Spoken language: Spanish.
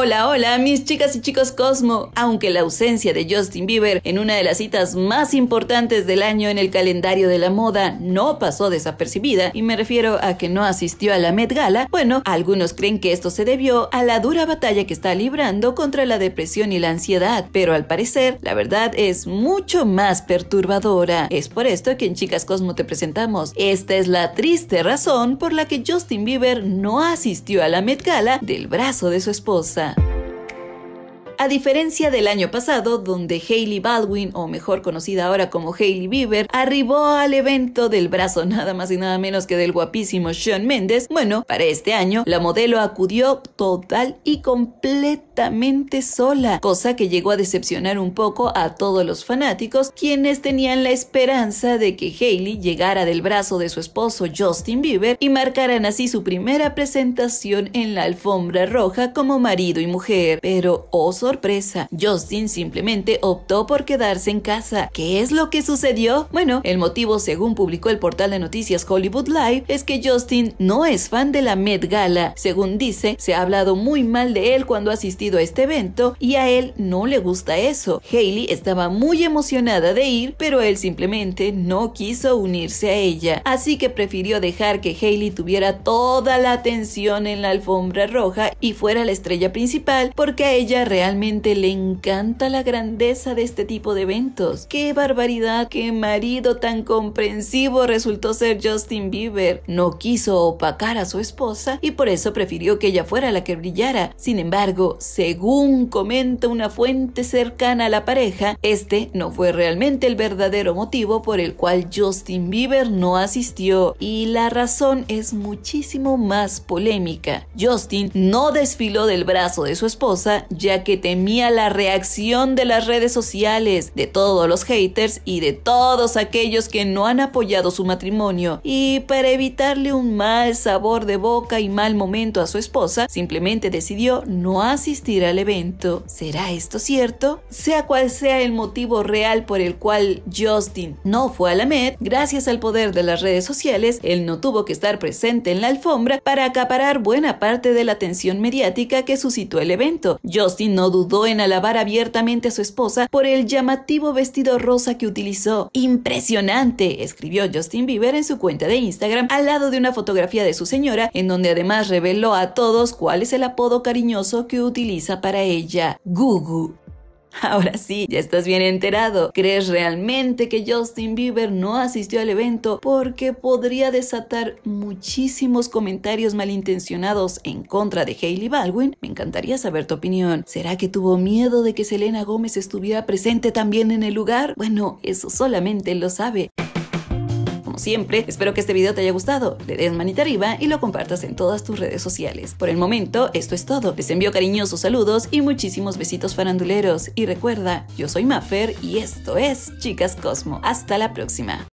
Hola, hola, mis chicas y chicos Cosmo. Aunque la ausencia de Justin Bieber en una de las citas más importantes del año en el calendario de la moda no pasó desapercibida, y me refiero a que no asistió a la Met Gala, bueno, algunos creen que esto se debió a la dura batalla que está librando contra la depresión y la ansiedad, pero al parecer la verdad es mucho más perturbadora. Es por esto que en Chicas Cosmo te presentamos. Esta es la triste razón por la que Justin Bieber no asistió a la Met Gala del brazo de su esposa a diferencia del año pasado donde Hailey Baldwin, o mejor conocida ahora como Hailey Bieber, arribó al evento del brazo nada más y nada menos que del guapísimo Sean Mendes, bueno, para este año la modelo acudió total y completamente sola, cosa que llegó a decepcionar un poco a todos los fanáticos quienes tenían la esperanza de que Hailey llegara del brazo de su esposo Justin Bieber y marcaran así su primera presentación en la alfombra roja como marido y mujer. Pero, oso oh, sorpresa. Justin simplemente optó por quedarse en casa. ¿Qué es lo que sucedió? Bueno, el motivo, según publicó el portal de noticias Hollywood Live, es que Justin no es fan de la Met Gala. Según dice, se ha hablado muy mal de él cuando ha asistido a este evento y a él no le gusta eso. Hailey estaba muy emocionada de ir, pero él simplemente no quiso unirse a ella, así que prefirió dejar que Hailey tuviera toda la atención en la alfombra roja y fuera la estrella principal porque a ella realmente le encanta la grandeza de este tipo de eventos. ¡Qué barbaridad! ¡Qué marido tan comprensivo resultó ser Justin Bieber! No quiso opacar a su esposa y por eso prefirió que ella fuera la que brillara. Sin embargo, según comenta una fuente cercana a la pareja, este no fue realmente el verdadero motivo por el cual Justin Bieber no asistió y la razón es muchísimo más polémica. Justin no desfiló del brazo de su esposa ya que temía la reacción de las redes sociales, de todos los haters y de todos aquellos que no han apoyado su matrimonio. Y para evitarle un mal sabor de boca y mal momento a su esposa, simplemente decidió no asistir al evento. ¿Será esto cierto? Sea cual sea el motivo real por el cual Justin no fue a la Met, gracias al poder de las redes sociales, él no tuvo que estar presente en la alfombra para acaparar buena parte de la atención mediática que suscitó el evento. Justin no dudó en alabar abiertamente a su esposa por el llamativo vestido rosa que utilizó. Impresionante, escribió Justin Bieber en su cuenta de Instagram al lado de una fotografía de su señora, en donde además reveló a todos cuál es el apodo cariñoso que utiliza para ella, Gugu. Ahora sí, ya estás bien enterado. ¿Crees realmente que Justin Bieber no asistió al evento porque podría desatar muchísimos comentarios malintencionados en contra de Hailey Baldwin? Me encantaría saber tu opinión. ¿Será que tuvo miedo de que Selena Gómez estuviera presente también en el lugar? Bueno, eso solamente lo sabe siempre, espero que este video te haya gustado, le des manita arriba y lo compartas en todas tus redes sociales. Por el momento, esto es todo. Les envío cariñosos saludos y muchísimos besitos faranduleros. Y recuerda, yo soy Maffer y esto es Chicas Cosmo. Hasta la próxima.